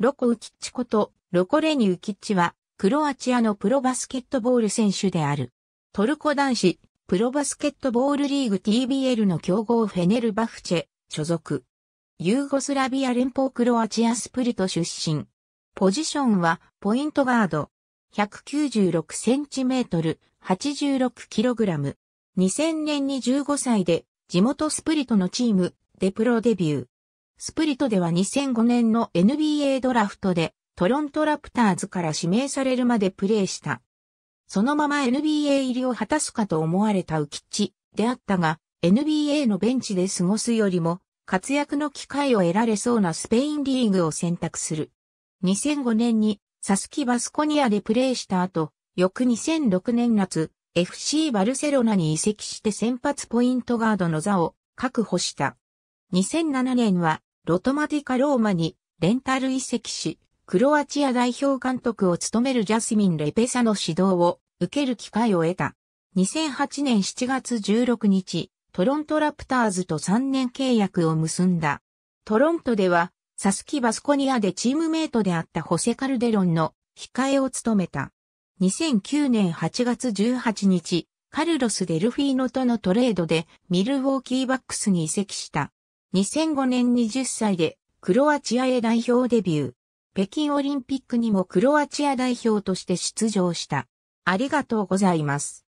ロコ・ウキッチこと、ロコレニ・ウキッチは、クロアチアのプロバスケットボール選手である。トルコ男子、プロバスケットボールリーグ TBL の強豪フェネルバフチェ、所属。ユーゴスラビア連邦クロアチアスプリト出身。ポジションは、ポイントガード。196センチメートル、86キログラム。2000年に15歳で、地元スプリトのチーム、でプロデビュー。スプリトでは2005年の NBA ドラフトでトロントラプターズから指名されるまでプレーした。そのまま NBA 入りを果たすかと思われたウキッチであったが、NBA のベンチで過ごすよりも活躍の機会を得られそうなスペインリーグを選択する。2005年にサスキバスコニアでプレーした後、翌2006年夏、FC バルセロナに移籍して先発ポイントガードの座を確保した。2007年はロトマティカローマにレンタル移籍し、クロアチア代表監督を務めるジャスミン・レペサの指導を受ける機会を得た。2008年7月16日、トロントラプターズと3年契約を結んだ。トロントでは、サスキ・バスコニアでチームメイトであったホセ・カルデロンの控えを務めた。2009年8月18日、カルロス・デルフィーノとのトレードでミルウォーキーバックスに移籍した。2005年20歳でクロアチアへ代表デビュー。北京オリンピックにもクロアチア代表として出場した。ありがとうございます。